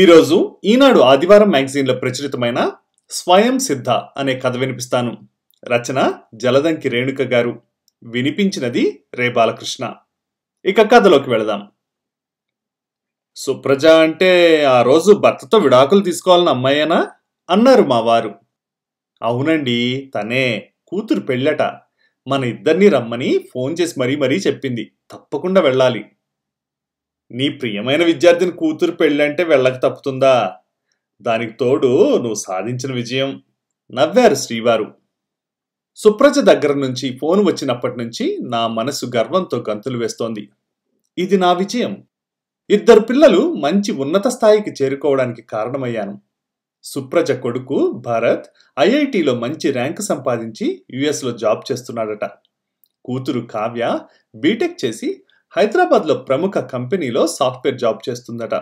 ఈరోజు ఈనాడు ఆదివారం మ్యాగజైన్లో ప్రచురితమైన స్వయం సిద్ధ అనే కథ వినిపిస్తాను రచన జలదంకి రేణుక గారు వినిపించినది రే బాలకృష్ణ ఇక కథలోకి వెళదాం సుప్రజ అంటే ఆ రోజు భర్తతో విడాకులు తీసుకోవాలని అమ్మాయేనా అన్నారు మా వారు అవునండి తనే కూతురు పెళ్ళట మన ఇద్దరిని రమ్మని ఫోన్ చేసి మరీ మరీ చెప్పింది తప్పకుండా వెళ్ళాలి నీ ప్రియమైన విద్యార్థిని కూతురు పెళ్ళంటే వెళ్ళక తప్పుతుందా దానికి తోడు నువ్వు సాధించిన విజయం నవ్వారు శ్రీవారు సుప్రజ దగ్గర నుంచి ఫోన్ వచ్చినప్పటి నుంచి నా మనసు గర్వంతో గంతులు వేస్తోంది ఇది నా విజయం ఇద్దరు పిల్లలు మంచి ఉన్నత స్థాయికి చేరుకోవడానికి కారణమయ్యాను సుప్రజ కొడుకు భరత్ ఐఐటిలో మంచి ర్యాంక్ సంపాదించి యుఎస్లో జాబ్ చేస్తున్నాడట కూతురు కావ్య బీటెక్ చేసి హైదరాబాద్లో ప్రముఖ కంపెనీలో సాఫ్ట్వేర్ జాబ్ చేస్తుందట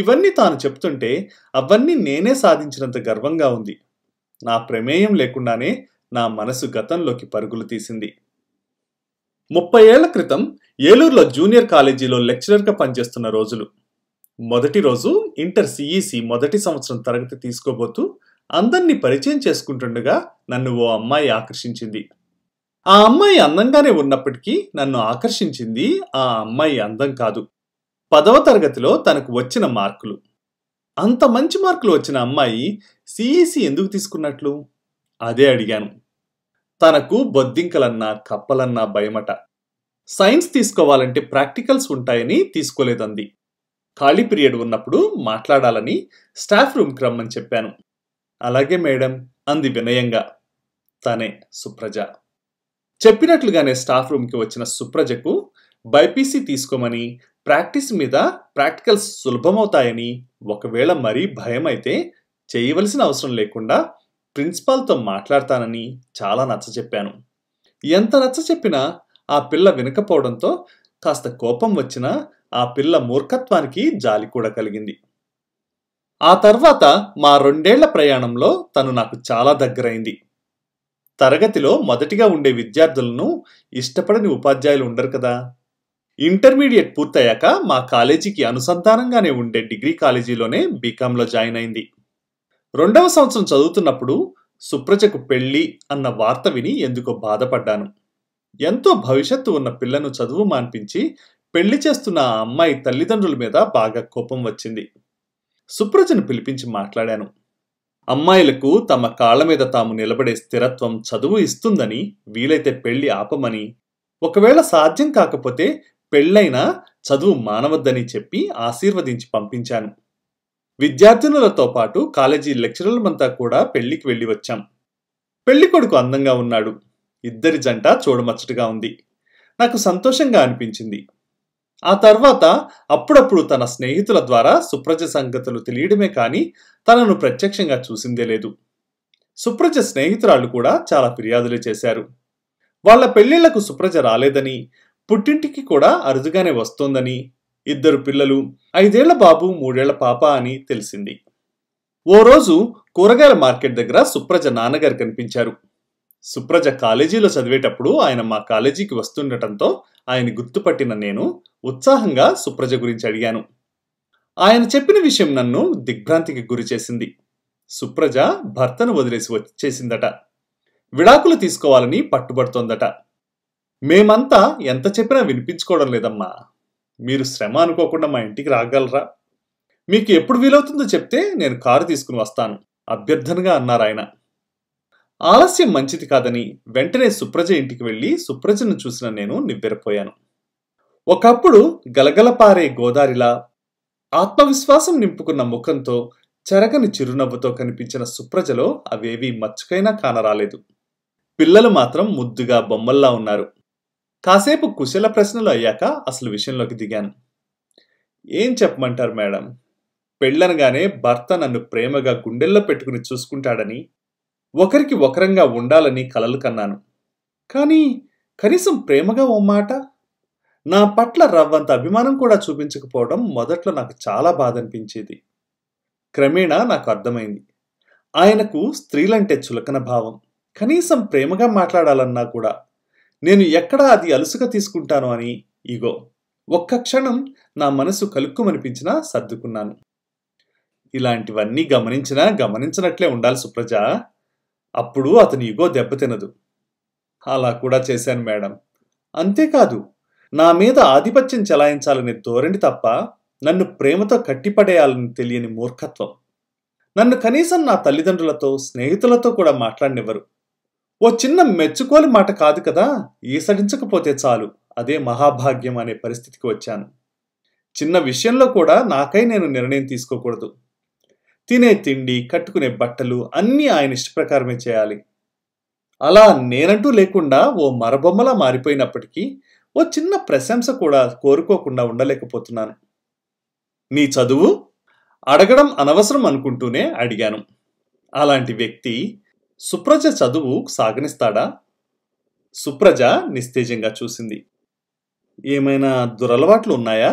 ఇవన్నీ తాను చెప్తుంటే అవన్నీ నేనే సాధించినంత గర్వంగా ఉంది నా ప్రమేయం లేకుండానే నా మనసు గతంలోకి పరుగులు తీసింది ముప్పై ఏళ్ల క్రితం ఏలూరులో జూనియర్ కాలేజీలో లెక్చరర్గా పనిచేస్తున్న రోజులు మొదటి రోజు ఇంటర్ సిఈసి మొదటి సంవత్సరం తరగతి తీసుకోబోతూ అందరినీ పరిచయం చేసుకుంటుండగా నన్ను ఓ అమ్మాయి ఆకర్షించింది ఆ అమ్మాయి అందంగానే ఉన్నప్పటికీ నన్ను ఆకర్షించింది ఆ అమ్మాయి అందం కాదు పదవ తరగతిలో తనకు వచ్చిన మార్కులు అంత మంచి మార్కులు వచ్చిన అమ్మాయి సిఈసి ఎందుకు తీసుకున్నట్లు అదే అడిగాను తనకు బొద్దింకలన్నా కప్పలన్నా భయమట సైన్స్ తీసుకోవాలంటే ప్రాక్టికల్స్ ఉంటాయని తీసుకోలేదంది ఖాళీ పీరియడ్ ఉన్నప్పుడు మాట్లాడాలని స్టాఫ్ రూమ్కి రమ్మని చెప్పాను అలాగే మేడం అంది వినయంగా తనే సుప్రజ చెప్పినట్లుగానే స్టాఫ్ రూమ్కి వచ్చిన సుప్రజకు బైపీసీ తీసుకోమని ప్రాక్టీస్ మీద ప్రాక్టికల్స్ సులభమవుతాయని ఒకవేళ మరీ భయం అయితే చేయవలసిన అవసరం లేకుండా ప్రిన్సిపాల్తో మాట్లాడతానని చాలా చెప్పాను ఎంత చెప్పినా ఆ పిల్ల వినకపోవడంతో కాస్త కోపం వచ్చినా ఆ పిల్ల మూర్ఖత్వానికి జాలి కూడా కలిగింది ఆ తర్వాత మా రెండేళ్ల ప్రయాణంలో తను నాకు చాలా దగ్గరైంది తరగతిలో మొదటిగా ఉండే విద్యార్థులను ఇష్టపడని ఉపాధ్యాయులు ఉండరు కదా ఇంటర్మీడియట్ పూర్తయ్యాక మా కాలేజీకి అనుసంధానంగానే ఉండే డిగ్రీ కాలేజీలోనే బీకాంలో జాయిన్ అయింది రెండవ సంవత్సరం చదువుతున్నప్పుడు సుప్రజకు పెళ్ళి అన్న వార్త విని ఎందుకో బాధపడ్డాను ఎంతో భవిష్యత్తు ఉన్న పిల్లను చదువు మాన్పించి పెళ్లి చేస్తున్న ఆ అమ్మాయి తల్లిదండ్రుల మీద బాగా కోపం వచ్చింది సుప్రజను పిలిపించి మాట్లాడాను అమ్మాయిలకు తమ కాళ్ల మీద తాము నిలబడే స్థిరత్వం చదువు ఇస్తుందని వీలైతే పెళ్లి ఆపమని ఒకవేళ సాధ్యం కాకపోతే పెళ్ళైనా చదువు మానవద్దని చెప్పి ఆశీర్వదించి పంపించాను విద్యార్థినులతో పాటు కాలేజీ లెక్చరర్లమంతా కూడా పెళ్లికి వెళ్ళి వచ్చాం పెళ్లి కొడుకు అందంగా ఉన్నాడు ఇద్దరి జంట చూడమచ్చటగా ఉంది నాకు సంతోషంగా అనిపించింది ఆ తర్వాత అప్పుడప్పుడు తన స్నేహితుల ద్వారా సుప్రజ సంగతులు తెలియడమే కానీ తనను ప్రత్యక్షంగా చూసిందే లేదు సుప్రజ స్నేహితురాళ్ళు కూడా చాలా ఫిర్యాదులు చేశారు వాళ్ల పెళ్లిళ్లకు సుప్రజ రాలేదని పుట్టింటికి కూడా అరుదుగానే వస్తోందని ఇద్దరు పిల్లలు ఐదేళ్ల బాబు మూడేళ్ల పాప అని తెలిసింది ఓ రోజు కూరగాయల మార్కెట్ దగ్గర సుప్రజ నాన్నగారు కనిపించారు సుప్రజ కాలేజీలో చదివేటప్పుడు ఆయన మా కాలేజీకి వస్తుండటంతో ఆయన గుర్తుపట్టిన నేను ఉత్సాహంగా సుప్రజ గురించి అడిగాను ఆయన చెప్పిన విషయం నన్ను దిగ్భ్రాంతికి గురి చేసింది సుప్రజ భర్తను వదిలేసి వచ్చేసిందట విడాకులు తీసుకోవాలని పట్టుబడుతోందట మేమంతా ఎంత చెప్పినా వినిపించుకోవడం లేదమ్మా మీరు శ్రమ అనుకోకుండా మా ఇంటికి రాగలరా మీకు ఎప్పుడు వీలవుతుందో చెప్తే నేను కారు తీసుకుని వస్తాను అభ్యర్థనగా అన్నారు ఆయన ఆలస్యం మంచిది కాదని వెంటనే సుప్రజ ఇంటికి వెళ్ళి సుప్రజను చూసిన నేను నివ్వెరపోయాను ఒకప్పుడు గలగలపారే గోదారిలా ఆత్మవిశ్వాసం నింపుకున్న ముఖంతో చెరగని చిరునవ్వుతో కనిపించిన సుప్రజలో అవేవీ మచ్చుకైనా కానరాలేదు పిల్లలు మాత్రం ముద్దుగా బొమ్మల్లా ఉన్నారు కాసేపు కుశల ప్రశ్నలు అయ్యాక అసలు విషయంలోకి దిగాను ఏం చెప్పమంటారు మేడం పెళ్ళనగానే భర్త నన్ను ప్రేమగా గుండెల్లో పెట్టుకుని చూసుకుంటాడని ఒకరికి ఒకరంగా ఉండాలని కలలు కన్నాను కానీ కనీసం ప్రేమగా ఓ మాట నా పట్ల రవ్వంత అభిమానం కూడా చూపించకపోవడం మొదట్లో నాకు చాలా బాధ అనిపించేది క్రమేణా నాకు అర్థమైంది ఆయనకు స్త్రీలంటే చులకన భావం కనీసం ప్రేమగా మాట్లాడాలన్నా కూడా నేను ఎక్కడా అది అలుసుగా తీసుకుంటాను అని ఇగో ఒక్క క్షణం నా మనసు కలుక్కుమనిపించినా సర్దుకున్నాను ఇలాంటివన్నీ గమనించినా గమనించినట్లే ఉండాలి సుప్రజ అప్పుడు అతని ఇగో దెబ్బతినదు అలా కూడా చేశాను మేడం అంతేకాదు నా మీద ఆధిపత్యం చెలాయించాలనే ధోరణి తప్ప నన్ను ప్రేమతో కట్టిపడేయాలని తెలియని మూర్ఖత్వం నన్ను కనీసం నా తల్లిదండ్రులతో స్నేహితులతో కూడా మాట్లాడినివ్వరు ఓ చిన్న మెచ్చుకోలి మాట కాదు కదా ఈసడించకపోతే చాలు అదే మహాభాగ్యం అనే పరిస్థితికి వచ్చాను చిన్న విషయంలో కూడా నాకై నేను నిర్ణయం తీసుకోకూడదు తినే తిండి కట్టుకునే బట్టలు అన్నీ ఆయన ఇష్టప్రకారమే చేయాలి అలా నేనంటూ లేకుండా ఓ మరబొమ్మలా మారిపోయినప్పటికీ ఓ చిన్న ప్రశంస కూడా కోరుకోకుండా ఉండలేకపోతున్నాను నీ చదువు అడగడం అనవసరం అనుకుంటూనే అడిగాను అలాంటి వ్యక్తి సుప్రజ చదువు సాగనిస్తాడా సుప్రజ నిస్తేజంగా చూసింది ఏమైనా దురలవాట్లు ఉన్నాయా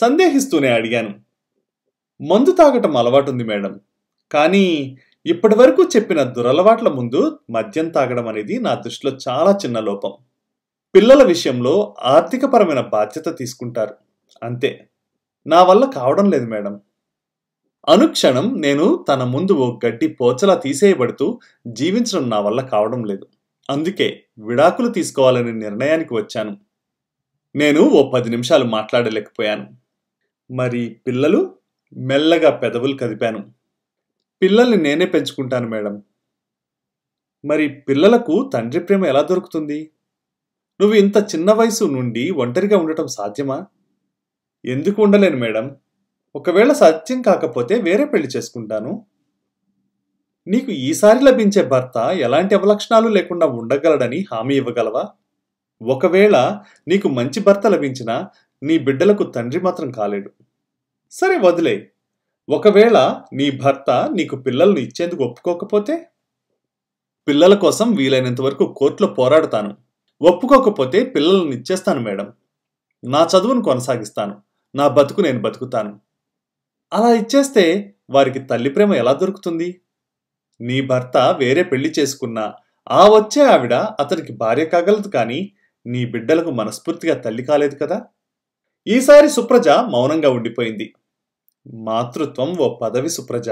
సందేహిస్తూనే అడిగాను మందు తాగటం అలవాటు ఉంది మేడం కానీ ఇప్పటి వరకు చెప్పిన దురలవాట్ల ముందు మద్యం తాగడం అనేది నా దృష్టిలో చాలా చిన్న లోపం పిల్లల విషయంలో ఆర్థికపరమైన బాధ్యత తీసుకుంటారు అంతే నా వల్ల కావడం లేదు మేడం అనుక్షణం నేను తన ముందు ఓ గడ్డి పోచలా తీసేయబడుతూ జీవించడం నా వల్ల కావడం లేదు అందుకే విడాకులు తీసుకోవాలనే నిర్ణయానికి వచ్చాను నేను ఓ పది నిమిషాలు మాట్లాడలేకపోయాను మరి పిల్లలు మెల్లగా పెదవులు కదిపాను పిల్లల్ని నేనే పెంచుకుంటాను మేడం మరి పిల్లలకు తండ్రి ప్రేమ ఎలా దొరుకుతుంది నువ్వు ఇంత చిన్న వయసు నుండి ఒంటరిగా ఉండటం సాధ్యమా ఎందుకు ఉండలేను మేడం ఒకవేళ సాధ్యం కాకపోతే వేరే పెళ్లి చేసుకుంటాను నీకు ఈసారి లభించే భర్త ఎలాంటి అవలక్షణాలు లేకుండా ఉండగలడని హామీ ఇవ్వగలవా ఒకవేళ నీకు మంచి భర్త లభించినా నీ బిడ్డలకు తండ్రి మాత్రం కాలేడు సరే వదిలే ఒకవేళ నీ భర్త నీకు పిల్లలను ఇచ్చేందుకు ఒప్పుకోకపోతే పిల్లల కోసం వీలైనంత వరకు కోర్టులో పోరాడతాను ఒప్పుకోకపోతే పిల్లలను ఇచ్చేస్తాను మేడం నా చదువును కొనసాగిస్తాను నా బతుకు నేను బతుకుతాను అలా ఇచ్చేస్తే వారికి తల్లి ప్రేమ ఎలా దొరుకుతుంది నీ భర్త వేరే పెళ్లి చేసుకున్నా ఆ వచ్చే ఆవిడ అతనికి భార్య కాగలదు కానీ నీ బిడ్డలకు మనస్ఫూర్తిగా తల్లి కాలేదు కదా ఈసారి సుప్రజ మౌనంగా ఉండిపోయింది మాతృత్వం ఓ పదవి సుప్రజ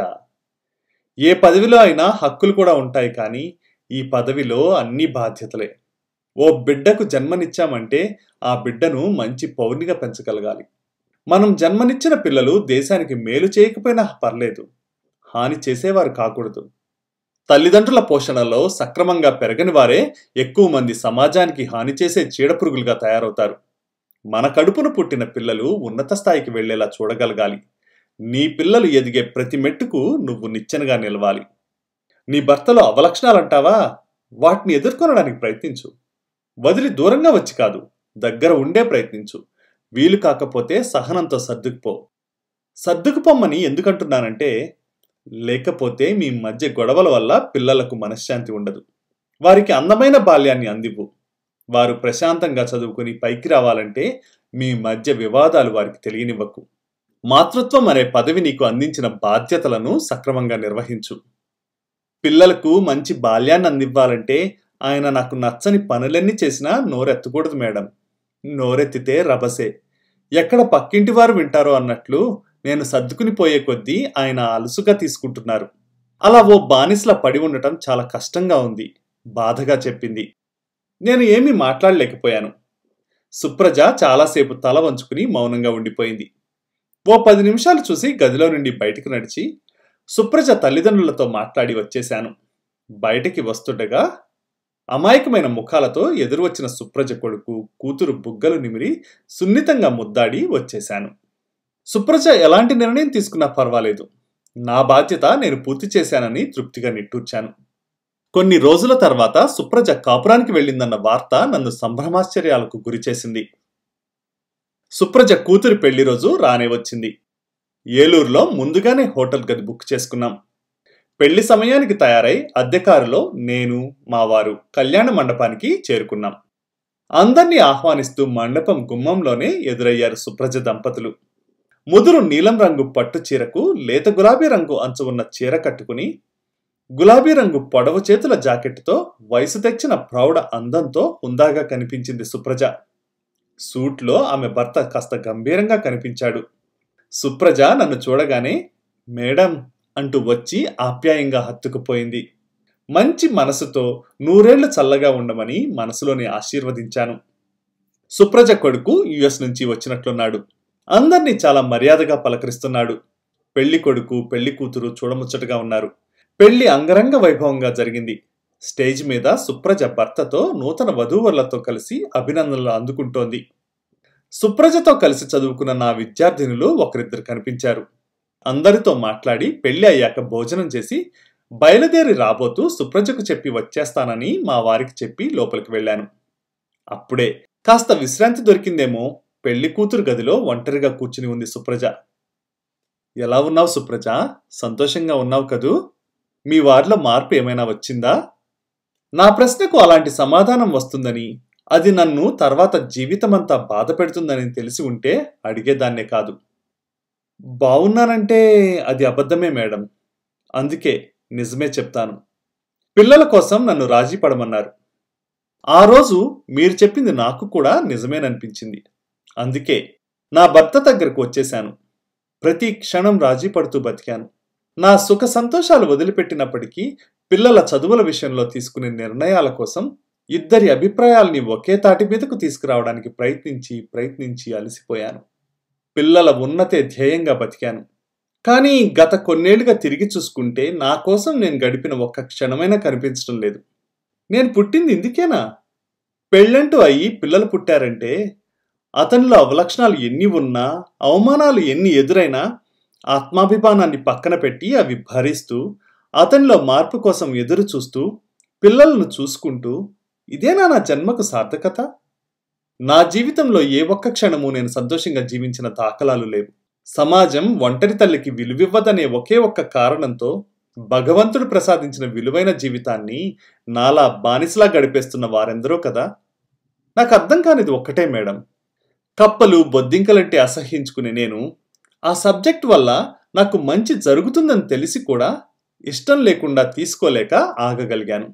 ఏ పదవిలో అయినా హక్కులు కూడా ఉంటాయి కానీ ఈ పదవిలో అన్ని బాధ్యతలే ఓ బిడ్డకు జన్మనిచ్చామంటే ఆ బిడ్డను మంచి పౌర్ణిగా పెంచగలగాలి మనం జన్మనిచ్చిన పిల్లలు దేశానికి మేలు చేయకపోయినా పర్లేదు హాని చేసేవారు కాకూడదు తల్లిదండ్రుల పోషణలో సక్రమంగా పెరగని వారే ఎక్కువ మంది సమాజానికి హాని చేసే చీడపురుగులుగా తయారవుతారు మన కడుపును పుట్టిన పిల్లలు ఉన్నత స్థాయికి వెళ్లేలా చూడగలగాలి నీ పిల్లలు ఎదిగే ప్రతి మెట్టుకు నువ్వు నిచ్చెనగా నిలవాలి నీ భర్తలో అవలక్షణాలంటావా వాటిని ఎదుర్కొనడానికి ప్రయత్నించు వదిలి దూరంగా వచ్చి కాదు దగ్గర ఉండే ప్రయత్నించు వీలు కాకపోతే సహనంతో సర్దుకుపో సర్దుకుపోమ్మని ఎందుకంటున్నానంటే లేకపోతే మీ మధ్య గొడవల వల్ల పిల్లలకు మనశ్శాంతి ఉండదు వారికి అందమైన బాల్యాన్ని అందివ్వు వారు ప్రశాంతంగా చదువుకుని పైకి రావాలంటే మీ మధ్య వివాదాలు వారికి తెలియనివ్వకు మాతృత్వం అనే పదవి నీకు అందించిన బాధ్యతలను సక్రమంగా నిర్వహించు పిల్లలకు మంచి బాల్యాన్ని అందివ్వాలంటే ఆయన నాకు నచ్చని పనులన్నీ చేసినా నోరెత్తకూడదు మేడం నోరెత్తితే రభసే ఎక్కడ పక్కింటి వారు వింటారో అన్నట్లు నేను సర్దుకుని పోయే కొద్దీ ఆయన అలుసుగా తీసుకుంటున్నారు అలా ఓ బానిసలా పడి ఉండటం చాలా కష్టంగా ఉంది బాధగా చెప్పింది నేను ఏమీ మాట్లాడలేకపోయాను సుప్రజ చాలాసేపు తల వంచుకుని మౌనంగా ఉండిపోయింది ఓ పది నిమిషాలు చూసి గదిలో నుండి బయటకు నడిచి సుప్రజ తల్లిదండ్రులతో మాట్లాడి వచ్చేశాను బయటికి వస్తుండగా అమాయకమైన ముఖాలతో ఎదురు వచ్చిన సుప్రజ కొడుకు కూతురు బుగ్గలు నిమిరి సున్నితంగా ముద్దాడి వచ్చేశాను సుప్రజ ఎలాంటి నిర్ణయం తీసుకున్నా పర్వాలేదు నా బాధ్యత నేను పూర్తి చేశానని తృప్తిగా నిట్టూర్చాను కొన్ని రోజుల తర్వాత సుప్రజ కాపురానికి వెళ్ళిందన్న వార్త నన్ను సంభ్రమాశ్చర్యాలకు గురిచేసింది సుప్రజ కూతురి పెళ్లి రోజు రానే వచ్చింది ఏలూరులో ముందుగానే హోటల్ గది బుక్ చేసుకున్నాం పెళ్లి సమయానికి తయారై అద్దెకారులో నేను మా వారు కళ్యాణ మండపానికి చేరుకున్నాం అందర్నీ ఆహ్వానిస్తూ మండపం గుమ్మంలోనే ఎదురయ్యారు సుప్రజ దంపతులు ముదురు నీలం రంగు పట్టు చీరకు లేత గులాబీ రంగు అంచు ఉన్న చీర కట్టుకుని గులాబీ రంగు పొడవ చేతుల జాకెట్తో వయసు తెచ్చిన ప్రౌఢ అందంతో హుందాగా కనిపించింది సుప్రజ సూట్లో ఆమె భర్త కాస్త గంభీరంగా కనిపించాడు సుప్రజ నన్ను చూడగానే మేడం అంటూ వచ్చి ఆప్యాయంగా హత్తుకుపోయింది మంచి మనసుతో నూరేళ్లు చల్లగా ఉండమని మనసులోని ఆశీర్వదించాను సుప్రజ కొడుకు యుఎస్ నుంచి వచ్చినట్లున్నాడు అందర్నీ చాలా మర్యాదగా పలకరిస్తున్నాడు పెళ్లి కొడుకు పెళ్లి కూతురు చూడముచ్చటగా ఉన్నారు పెళ్లి అంగరంగ వైభవంగా జరిగింది స్టేజ్ మీద సుప్రజ భర్తతో నూతన వధూవరులతో కలిసి అభినందనలు అందుకుంటోంది సుప్రజతో కలిసి చదువుకున్న నా విద్యార్థినులు ఒకరిద్దరు కనిపించారు అందరితో మాట్లాడి పెళ్లి అయ్యాక భోజనం చేసి బయలుదేరి రాబోతూ సుప్రజకు చెప్పి వచ్చేస్తానని మా వారికి చెప్పి లోపలికి వెళ్ళాను అప్పుడే కాస్త విశ్రాంతి దొరికిందేమో పెళ్లి కూతురు గదిలో ఒంటరిగా కూర్చుని ఉంది సుప్రజ ఎలా ఉన్నావు సుప్రజ సంతోషంగా ఉన్నావు కదూ మీ వారిలో మార్పు ఏమైనా వచ్చిందా నా ప్రశ్నకు అలాంటి సమాధానం వస్తుందని అది నన్ను తర్వాత జీవితమంతా బాధ పెడుతుందని తెలిసి ఉంటే అడిగేదాన్నే కాదు బాగున్నానంటే అది అబద్ధమే మేడం అందుకే నిజమే చెప్తాను పిల్లల కోసం నన్ను రాజీ పడమన్నారు ఆ రోజు మీరు చెప్పింది నాకు కూడా నిజమేననిపించింది అందుకే నా భర్త దగ్గరకు వచ్చేశాను ప్రతి క్షణం రాజీ పడుతూ బతికాను నా సుఖ సంతోషాలు వదిలిపెట్టినప్పటికీ పిల్లల చదువుల విషయంలో తీసుకునే నిర్ణయాల కోసం ఇద్దరి అభిప్రాయాల్ని ఒకే తాటి మీదకు తీసుకురావడానికి ప్రయత్నించి ప్రయత్నించి అలసిపోయాను పిల్లల ఉన్నతే ధ్యేయంగా బతికాను కానీ గత కొన్నేళ్లుగా తిరిగి చూసుకుంటే నా కోసం నేను గడిపిన ఒక్క క్షణమైనా కనిపించడం లేదు నేను పుట్టింది ఇందుకేనా పెళ్ళంటూ అయ్యి పిల్లలు పుట్టారంటే అతనిలో అవలక్షణాలు ఎన్ని ఉన్నా అవమానాలు ఎన్ని ఎదురైనా ఆత్మాభిమానాన్ని పక్కన పెట్టి అవి భరిస్తూ అతనిలో మార్పు కోసం ఎదురు చూస్తూ పిల్లలను చూసుకుంటూ ఇదేనా నా జన్మకు సార్థకత నా జీవితంలో ఏ ఒక్క క్షణము నేను సంతోషంగా జీవించిన దాఖలాలు లేవు సమాజం ఒంటరి తల్లికి విలువివ్వదనే ఒకే ఒక్క కారణంతో భగవంతుడు ప్రసాదించిన విలువైన జీవితాన్ని నాలా బానిసలా గడిపేస్తున్న వారెందరో కదా నాకు అర్థం కానిది ఒక్కటే మేడం కప్పలు బొద్దింకలంటే అసహ్యించుకునే నేను ఆ సబ్జెక్ట్ వల్ల నాకు మంచి జరుగుతుందని తెలిసి కూడా ఇష్టం లేకుండా తీసుకోలేక ఆగగలిగాను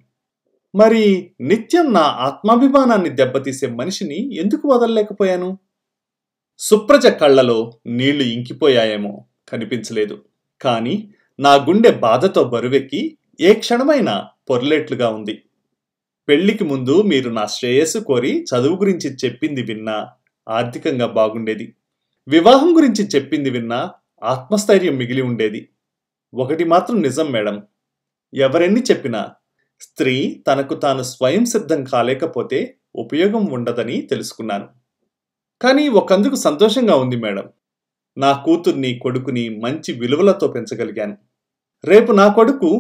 మరి నిత్యం నా ఆత్మాభిమానాన్ని దెబ్బతీసే మనిషిని ఎందుకు వదలలేకపోయాను సుప్రజ కళ్ళలో నీళ్లు ఇంకిపోయాయేమో కనిపించలేదు కానీ నా గుండె బాధతో బరువెక్కి ఏ క్షణమైనా పొర్లేట్లుగా ఉంది పెళ్లికి ముందు మీరు నా శ్రేయస్సు కోరి చదువు గురించి చెప్పింది విన్నా ఆర్థికంగా బాగుండేది వివాహం గురించి చెప్పింది విన్నా ఆత్మస్థైర్యం మిగిలి ఉండేది ఒకటి మాత్రం నిజం మేడం ఎవరెన్ని చెప్పినా స్త్రీ తనకు తాను స్వయం సిద్ధం కాలేకపోతే ఉపయోగం ఉండదని తెలుసుకున్నాను కానీ ఒకందుకు సంతోషంగా ఉంది మేడం నా కూతుర్ని కొడుకుని మంచి విలువలతో పెంచగలిగాను రేపు నా కొడుకు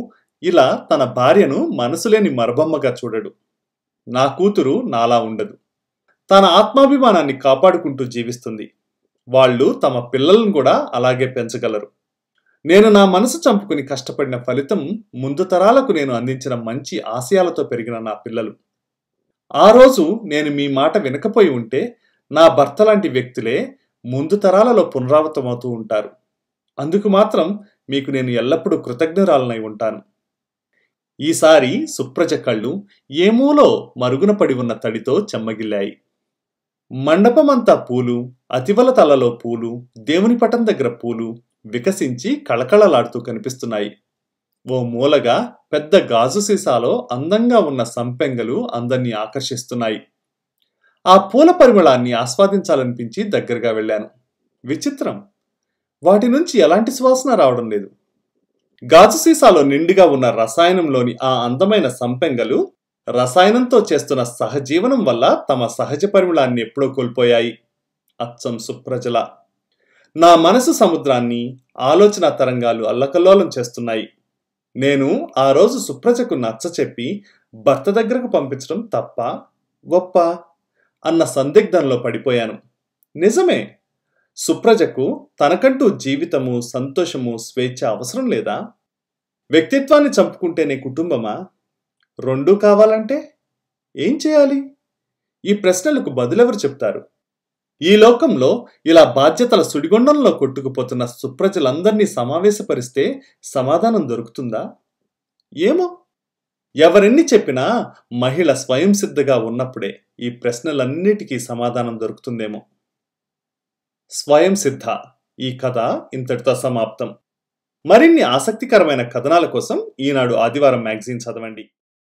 ఇలా తన భార్యను మనసులేని మరబొమ్మగా చూడడు నా కూతురు నాలా ఉండదు తన ఆత్మాభిమానాన్ని కాపాడుకుంటూ జీవిస్తుంది వాళ్ళు తమ పిల్లలను కూడా అలాగే పెంచగలరు నేను నా మనసు చంపుకుని కష్టపడిన ఫలితం ముందు తరాలకు నేను అందించిన మంచి ఆశయాలతో పెరిగిన నా పిల్లలు ఆ రోజు నేను మీ మాట వినకపోయి ఉంటే నా భర్త లాంటి వ్యక్తులే ముందు తరాలలో పునరావృతమవుతూ ఉంటారు అందుకు మాత్రం మీకు నేను ఎల్లప్పుడూ కృతజ్ఞరాలనై ఉంటాను ఈసారి సుప్రజ కళ్ళు ఏమూలో మరుగున పడి ఉన్న తడితో చెమ్మగిల్లాయి మండపమంతా పూలు అతివల తలలో పూలు దేవుని పటం దగ్గర పూలు వికసించి కళకళలాడుతూ కనిపిస్తున్నాయి ఓ మూలగా పెద్ద గాజు సీసాలో అందంగా ఉన్న సంపెంగలు అందరినీ ఆకర్షిస్తున్నాయి ఆ పూల పరిమళాన్ని ఆస్వాదించాలనిపించి దగ్గరగా వెళ్ళాను విచిత్రం వాటి నుంచి ఎలాంటి సువాసన రావడం లేదు గాజు సీసాలో నిండుగా ఉన్న రసాయనంలోని ఆ అందమైన సంపెంగలు రసాయనంతో చేస్తున్న సహజీవనం వల్ల తమ సహజ పరిమళాన్ని ఎప్పుడో కోల్పోయాయి అచ్చం సుప్రజల నా మనసు సముద్రాన్ని ఆలోచన తరంగాలు అల్లకల్లోలం చేస్తున్నాయి నేను ఆ రోజు సుప్రజకు నచ్చ చెప్పి భర్త దగ్గరకు పంపించడం తప్ప గొప్ప అన్న సందిగ్ధంలో పడిపోయాను నిజమే సుప్రజకు తనకంటూ జీవితము సంతోషము స్వేచ్ఛ అవసరం లేదా వ్యక్తిత్వాన్ని చంపుకుంటేనే కుటుంబమా రెండూ కావాలంటే ఏం చేయాలి ఈ ప్రశ్నలకు బదులెవరు చెప్తారు ఈ లోకంలో ఇలా బాధ్యతల సుడిగుండంలో కొట్టుకుపోతున్న సుప్రజలందరినీ సమావేశపరిస్తే సమాధానం దొరుకుతుందా ఏమో ఎవరెన్ని చెప్పినా మహిళ స్వయం సిద్ధగా ఉన్నప్పుడే ఈ ప్రశ్నలన్నిటికీ సమాధానం దొరుకుతుందేమో స్వయం సిద్ధ ఈ కథ ఇంతటితో సమాప్తం మరిన్ని ఆసక్తికరమైన కథనాల కోసం ఈనాడు ఆదివారం మ్యాగజైన్ చదవండి